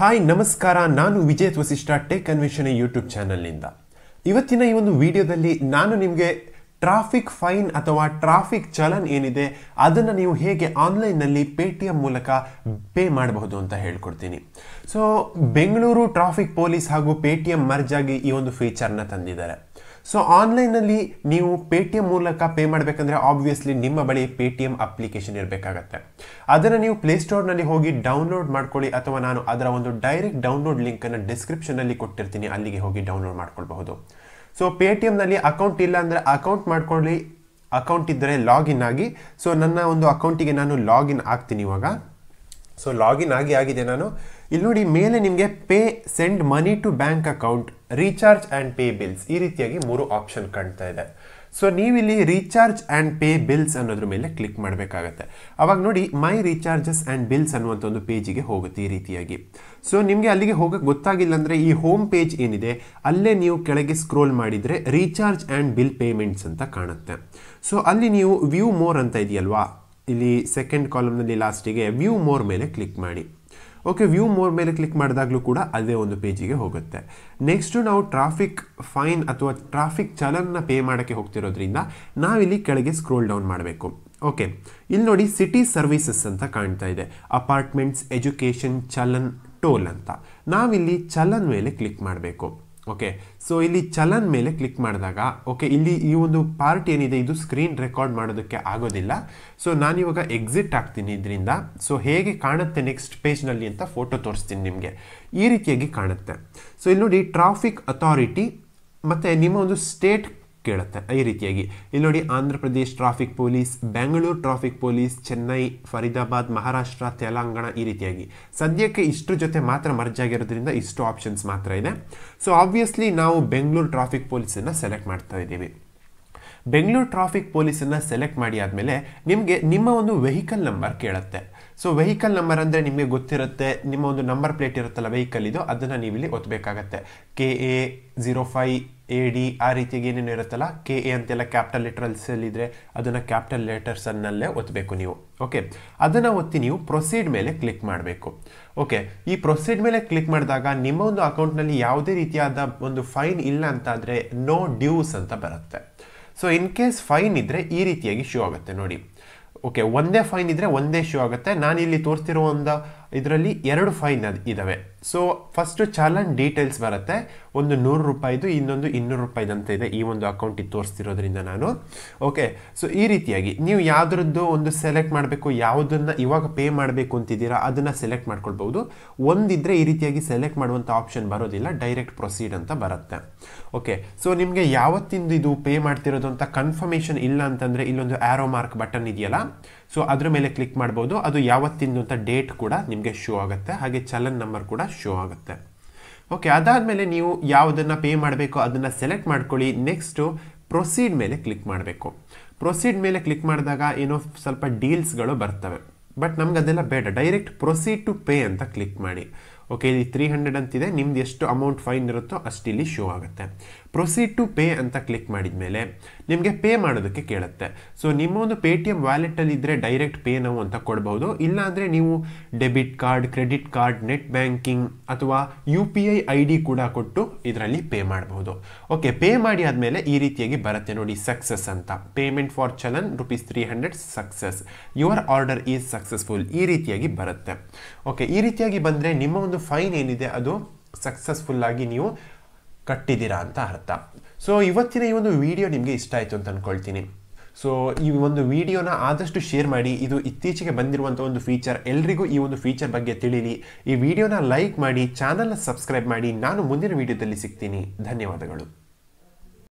hi ನಮಸ್ಕಾರ ನಾನು Vijay Vasishta tech Anveshane YouTube ಚಾನಲ್ನಿಂದ ಇವತ್ತಿನ ಈ ಒಂದು ವಿಡಿಯೋದಲ್ಲಿ ನಾನು ನಿಮಗೆ ಟ್ರಾಫಿಕ್ ಫೈನ್ ಅಥವಾ ಟ್ರಾಫಿಕ್ ಚಲನ್ ಏನಿದೆ ಅದನ್ನು ನೀವು ಹೇಗೆ ಆನ್ಲೈನ್ನಲ್ಲಿ ಪೇ ಟಿ ಎಮ್ ಮೂಲಕ ಪೇ ಮಾಡಬಹುದು ಅಂತ ಹೇಳ್ಕೊಡ್ತೀನಿ ಸೊ ಬೆಂಗಳೂರು ಟ್ರಾಫಿಕ್ ಪೊಲೀಸ್ ಹಾಗೂ ಪೇ ಟಿ ಎಮ್ ಮರ್ಜಾಗಿ ಈ ಒಂದು ಫೀಚರ್ನ ತಂದಿದ್ದಾರೆ ಸೊ ಆನ್ಲೈನಲ್ಲಿ ನೀವು ಪೇ ಟಿ ಎಮ್ ಮೂಲಕ ಪೇ ಮಾಡಬೇಕಂದ್ರೆ ಆಬ್ವಿಯಸ್ಲಿ ನಿಮ್ಮ ಬಳಿ ಪೇ ಟಿ ಎಮ್ ಅಪ್ಲಿಕೇಶನ್ ಇರಬೇಕಾಗತ್ತೆ ಅದನ್ನು ನೀವು ಪ್ಲೇಸ್ಟೋರ್ನಲ್ಲಿ ಹೋಗಿ ಡೌನ್ಲೋಡ್ ಮಾಡ್ಕೊಳ್ಳಿ ಅಥವಾ ನಾನು ಅದರ ಒಂದು ಡೈರೆಕ್ಟ್ ಡೌನ್ಲೋಡ್ ಲಿಂಕನ್ನು ಡಿಸ್ಕ್ರಿಪ್ಷನಲ್ಲಿ ಕೊಟ್ಟಿರ್ತೀನಿ ಅಲ್ಲಿಗೆ ಹೋಗಿ ಡೌನ್ಲೋಡ್ ಮಾಡ್ಕೊಳ್ಬಹುದು ಸೊ ಪೇ ಟಿ ಎಮ್ನಲ್ಲಿ ಅಕೌಂಟ್ ಇಲ್ಲ ಅಂದರೆ ಅಕೌಂಟ್ ಮಾಡ್ಕೊಳ್ಳಿ ಅಕೌಂಟ್ ಇದ್ದರೆ ಲಾಗಿನ್ ಆಗಿ ಸೊ ನನ್ನ ಒಂದು ಅಕೌಂಟಿಗೆ ನಾನು ಲಾಗಿನ್ ಆಗ್ತೀನಿ ಇವಾಗ ಸೊ ಲಾಗಿನ್ ಆಗಿ ಆಗಿದೆ ನಾನು ಇಲ್ಲಿ ನೋಡಿ ಮೇಲೆ ನಿಮಗೆ pay send money to bank account recharge and pay bills ಈ ರೀತಿಯಾಗಿ ಮೂರು ಆಪ್ಷನ್ ಕಾಣ್ತಾ ಇದೆ ಸೊ ನೀವಿಲ್ಲಿ ರೀಚಾರ್ಜ್ ಆ್ಯಂಡ್ ಪೇ ಬಿಲ್ಸ್ ಅನ್ನೋದ್ರ ಮೇಲೆ ಕ್ಲಿಕ್ ಮಾಡಬೇಕಾಗತ್ತೆ ಅವಾಗ ನೋಡಿ ಮೈ ರೀಚಾರ್ಜಸ್ ಆ್ಯಂಡ್ ಬಿಲ್ಸ್ ಅನ್ನುವಂಥ ಒಂದು ಪೇಜಿಗೆ ಹೋಗುತ್ತೆ ಈ ರೀತಿಯಾಗಿ ಸೊ ನಿಮಗೆ ಅಲ್ಲಿಗೆ ಹೋಗಕ್ಕೆ ಗೊತ್ತಾಗಿಲ್ಲ ಅಂದರೆ ಈ ಹೋಮ್ ಪೇಜ್ ಏನಿದೆ ಅಲ್ಲೇ ನೀವು ಕೆಳಗೆ ಸ್ಕ್ರೋಲ್ ಮಾಡಿದರೆ ರೀಚಾರ್ಜ್ ಆ್ಯಂಡ್ ಬಿಲ್ ಪೇಮೆಂಟ್ಸ್ ಅಂತ ಕಾಣುತ್ತೆ ಸೊ ಅಲ್ಲಿ ನೀವು ವ್ಯೂ ಮೋರ್ ಅಂತ ಇದೆಯಲ್ವಾ ಇಲ್ಲಿ ಸೆಕೆಂಡ್ ಕಾಲಮ್ನಲ್ಲಿ ಲಾಸ್ಟಿಗೆ ವ್ಯೂ ಮೋರ್ ಮೇಲೆ ಕ್ಲಿಕ್ ಮಾಡಿ ಓಕೆ ವ್ಯೂ ಮೋರ್ ಮೇಲೆ ಕ್ಲಿಕ್ ಮಾಡಿದಾಗಲೂ ಕೂಡ ಅದೇ ಒಂದು ಪೇಜಿಗೆ ಹೋಗುತ್ತೆ ನೆಕ್ಸ್ಟು ನಾವು ಟ್ರಾಫಿಕ್ ಫೈನ್ ಅಥವಾ ಟ್ರಾಫಿಕ್ ಚಲನ್ನ ಪೇ ಮಾಡೋಕ್ಕೆ ಹೋಗ್ತಿರೋದ್ರಿಂದ ನಾವಿಲ್ಲಿ ಕೆಳಗೆ ಸ್ಕ್ರೋಲ್ ಡೌನ್ ಮಾಡಬೇಕು ಓಕೆ ಇಲ್ಲಿ ನೋಡಿ ಸಿಟಿ ಸರ್ವಿಸಸ್ ಅಂತ ಕಾಣ್ತಾ ಇದೆ ಅಪಾರ್ಟ್ಮೆಂಟ್ಸ್ ಎಜುಕೇಷನ್ ಚಲನ್ ಟೋಲ್ ಅಂತ ನಾವಿಲ್ಲಿ ಚಲನ್ ಮೇಲೆ ಕ್ಲಿಕ್ ಮಾಡಬೇಕು ಓಕೆ ಸೊ ಇಲ್ಲಿ ಚಲನ್ ಮೇಲೆ ಕ್ಲಿಕ್ ಮಾಡಿದಾಗ ಓಕೆ ಇಲ್ಲಿ ಈ ಒಂದು ಪಾರ್ಟ್ ಏನಿದೆ ಇದು ಸ್ಕ್ರೀನ್ ರೆಕಾರ್ಡ್ ಮಾಡೋದಕ್ಕೆ ಆಗೋದಿಲ್ಲ ಸೊ ನಾನಿವಾಗ ಎಕ್ಸಿಟ್ ಆಗ್ತೀನಿ ಇದರಿಂದ ಸೊ ಹೇಗೆ ಕಾಣುತ್ತೆ ನೆಕ್ಸ್ಟ್ ಪೇಜ್ನಲ್ಲಿ ಅಂತ ಫೋಟೋ ತೋರಿಸ್ತೀನಿ ನಿಮಗೆ ಈ ರೀತಿಯಾಗಿ ಕಾಣುತ್ತೆ ಸೊ ಇಲ್ಲಿ ನೋಡಿ ಟ್ರಾಫಿಕ್ ಅಥಾರಿಟಿ ಮತ್ತು ನಿಮ್ಮ ಒಂದು ಸ್ಟೇಟ್ ಕೇಳುತ್ತೆ ಈ ರೀತಿಯಾಗಿ ಇಲ್ಲಿ ನೋಡಿ Andhra Pradesh traffic police Bengaluru traffic police Chennai Faridabad Maharashtra Telangana ಈ ರೀತಿಯಾಗಿ ಸದ್ಯಕ್ಕೆ ಇಷ್ಟು ಜೊತೆ ಮಾತ್ರ ಮರ್ಜ್ ಆಗಿರೋದ್ರಿಂದ ಇಷ್ಟು ಆಪ್ಷನ್ಸ್ ಮಾತ್ರ ಇದೆ ಸೊ ಆಬ್ವಿಯಸ್ಲಿ ನಾವು ಬೆಂಗಳೂರು ಟ್ರಾಫಿಕ್ ಪೊಲೀಸನ್ನು ಸೆಲೆಕ್ಟ್ ಮಾಡ್ತಾ ಇದ್ದೀವಿ ಬೆಂಗಳೂರು ಟ್ರಾಫಿಕ್ ಪೊಲೀಸನ್ನು ಸೆಲೆಕ್ಟ್ ಮಾಡಿ ಆದಮೇಲೆ ನಿಮಗೆ ನಿಮ್ಮ ಒಂದು ವೆಹಿಕಲ್ ನಂಬರ್ ಕೇಳುತ್ತೆ ಸೊ ವೆಹಿಕಲ್ ನಂಬರ್ ಅಂದರೆ ನಿಮಗೆ ಗೊತ್ತಿರುತ್ತೆ ನಿಮ್ಮ ಒಂದು ನಂಬರ್ ಪ್ಲೇಟ್ ಇರುತ್ತಲ್ಲ ವೆಹಿಕಲ್ ಇದು ಅದನ್ನು ನೀವಿಲ್ಲಿ ಒತ್ತಬೇಕಾಗತ್ತೆ K A zero five A D ಆ ರೀತಿಯಾಗಿ ಏನೇನು ಇರುತ್ತಲ್ಲ ಕೆ ಎ ಅಂತೆಲ್ಲ ಕ್ಯಾಪಿಟಲ್ ಅಲ್ಲಿ ಇದ್ರೆ ಅದನ್ನು ಕ್ಯಾಪಿಟಲ್ ಅನ್ನಲ್ಲೇ ಒತ್ತಬೇಕು ನೀವು ಓಕೆ ಅದನ್ನು ಒತ್ತಿ ನೀವು ಪ್ರೊಸೀಡ್ ಮೇಲೆ ಕ್ಲಿಕ್ ಮಾಡಬೇಕು ಓಕೆ ಈ ಪ್ರೊಸೀಡ್ ಮೇಲೆ ಕ್ಲಿಕ್ ಮಾಡಿದಾಗ ನಿಮ್ಮ ಒಂದು ಅಕೌಂಟ್ನಲ್ಲಿ ಯಾವುದೇ ರೀತಿಯಾದ ಒಂದು ಫೈನ್ ಇಲ್ಲ ಅಂತಾದರೆ ನೋ ಡ್ಯೂಸ್ ಅಂತ ಬರುತ್ತೆ ಸೊ ಇನ್ ಕೇಸ್ ಫೈನ್ ಇದ್ರೆ ಈ ರೀತಿಯಾಗಿ ಶೂ ಆಗುತ್ತೆ ನೋಡಿ ಓಕೆ ಒಂದೇ ಫೈನ್ ಇದ್ರೆ ಒಂದೇ ಶೂ ಆಗುತ್ತೆ ನಾನು ಇಲ್ಲಿ ತೋರಿಸ್ತಿರೋ ಒಂದು ಇದರಲ್ಲಿ ಎರಡು ಫೈನ್ ಇದಾವೆ ಸೊ ಫಸ್ಟು ಚಾಲನ್ ಡೀಟೇಲ್ಸ್ ಬರುತ್ತೆ ಒಂದು ನೂರು ರೂಪಾಯಿದು ಇನ್ನೊಂದು ಇನ್ನೂರು ರೂಪಾಯಿದಂತ ಇದೆ ಈ ಒಂದು ಅಕೌಂಟಿಗೆ ತೋರಿಸ್ತಿರೋದ್ರಿಂದ ನಾನು ಓಕೆ ಸೊ ಈ ರೀತಿಯಾಗಿ ನೀವು ಯಾವುದ್ರದ್ದು ಒಂದು ಸೆಲೆಕ್ಟ್ ಮಾಡಬೇಕು ಯಾವುದನ್ನು ಇವಾಗ ಪೇ ಮಾಡಬೇಕು ಅಂತಿದ್ದೀರಾ ಅದನ್ನು ಸೆಲೆಕ್ಟ್ ಮಾಡ್ಕೊಳ್ಬೋದು ಒಂದಿದ್ದರೆ ಈ ರೀತಿಯಾಗಿ ಸೆಲೆಕ್ಟ್ ಮಾಡುವಂಥ ಆಪ್ಷನ್ ಬರೋದಿಲ್ಲ ಡೈರೆಕ್ಟ್ ಪ್ರೊಸೀಡ್ ಅಂತ ಬರುತ್ತೆ ಓಕೆ ಸೊ ನಿಮಗೆ ಯಾವತ್ತಿಂದ ಇದು ಪೇ ಮಾಡ್ತಿರೋದು ಅಂತ ಕನ್ಫರ್ಮೇಷನ್ ಇಲ್ಲ ಅಂತಂದರೆ ಇಲ್ಲೊಂದು ಆ್ಯರೋ ಮಾರ್ಕ್ ಬಟನ್ ಇದೆಯಲ್ಲ ಸೊ ಅದ್ರ ಮೇಲೆ ಕ್ಲಿಕ್ ಮಾಡ್ಬೋದು ಅದು ಯಾವತ್ತಿಂದು ಅಂತ ಡೇಟ್ ಕೂಡ ನಿಮಗೆ ಶೋ ಆಗುತ್ತೆ ಹಾಗೆ ಚಲನ್ ನಂಬರ್ ಕೂಡ ಶೋ ಆಗುತ್ತೆ ಓಕೆ ಅದಾದಮೇಲೆ ನೀವು ಯಾವುದನ್ನು ಪೇ ಮಾಡಬೇಕು ಅದನ್ನು ಸೆಲೆಕ್ಟ್ ಮಾಡ್ಕೊಳ್ಳಿ ನೆಕ್ಸ್ಟು ಪ್ರೊಸೀಡ್ ಮೇಲೆ ಕ್ಲಿಕ್ ಮಾಡಬೇಕು ಪ್ರೊಸೀಡ್ ಮೇಲೆ ಕ್ಲಿಕ್ ಮಾಡಿದಾಗ ಏನೋ ಸ್ವಲ್ಪ ಡೀಲ್ಸ್ಗಳು ಬರ್ತವೆ ಬಟ್ ನಮ್ಗೆ ಅದೆಲ್ಲ ಬೇಡ ಡೈರೆಕ್ಟ್ ಪ್ರೊಸೀಡ್ ಟು ಪೇ ಅಂತ ಕ್ಲಿಕ್ ಮಾಡಿ ಓಕೆ ಇಲ್ಲಿ ತ್ರೀ ಹಂಡ್ರೆಡ್ ಅಂತಿದೆ ನಿಮ್ದು ಎಷ್ಟು ಅಮೌಂಟ್ ಫೈನ್ ಇರುತ್ತೋ ಅಷ್ಟು ಇಲ್ಲಿ ಶೋ ಆಗುತ್ತೆ ಪ್ರೊಸೀಡ್ ಟು ಪೇ ಅಂತ ಕ್ಲಿಕ್ ಮಾಡಿದ ಮೇಲೆ ನಿಮಗೆ ಪೇ ಮಾಡೋದಕ್ಕೆ ಕೇಳುತ್ತೆ ಸೊ ನಿಮ್ಮ ಒಂದು ಪೇ ಟಿ ಎಮ್ ವ್ಯಾಲೆಟಲ್ಲಿ ಇದ್ದರೆ ಡೈರೆಕ್ಟ್ ಪೇ ನಾವು ಅಂತ ಕೊಡ್ಬೋದು ಇಲ್ಲಾಂದರೆ ನೀವು debit card credit card net banking ಅಥವಾ U P I I D ಕೂಡ ಕೊಟ್ಟು ಇದರಲ್ಲಿ ಪೇ ಮಾಡಬಹುದು ಓಕೆ ಪೇ ಮಾಡಿ ಆದಮೇಲೆ ಈ ರೀತಿಯಾಗಿ ಬರುತ್ತೆ ನೋಡಿ ಸಕ್ಸಸ್ ಅಂತ payment for challan rupees three hundred success your order is successful ಈ ರೀತಿಯಾಗಿ ಬರುತ್ತೆ ಓಕೆ ಈ ರೀತಿಯಾಗಿ ಬಂದರೆ ನಿಮ್ಮ ಒಂದು ಫೈನ್ ಏನಿದೆ ಅದು ಸಕ್ಸಸ್ಫುಲ್ಲಾಗಿ ನೀವು ಕಟ್ಟಿದ್ದೀರಾ ಅಂತ ಅರ್ಥ ಸೊ ಇವತ್ತಿನ ಈ ಒಂದು ವಿಡಿಯೋ ನಿಮಗೆ ಇಷ್ಟ ಆಯಿತು ಅಂತ ಅಂದ್ಕೊಳ್ತೀನಿ ಸೊ ಈ ಒಂದು ವಿಡಿಯೋನ ಆದಷ್ಟು ಶೇರ್ ಮಾಡಿ ಇದು ಇತ್ತೀಚೆಗೆ ಬಂದಿರುವಂಥ ಒಂದು ಫೀಚರ್ ಎಲ್ರಿಗೂ ಈ ಒಂದು ಫೀಚರ್ ಬಗ್ಗೆ ತಿಳಿಲಿ ಈ ವಿಡಿಯೋನ ಲೈಕ್ ಮಾಡಿ ಚಾನಲ್ನ ಸಬ್ಸ್ಕ್ರೈಬ್ ಮಾಡಿ ನಾನು ಮುಂದಿನ ವಿಡಿಯೋದಲ್ಲಿ ಸಿಗ್ತೀನಿ ಧನ್ಯವಾದಗಳು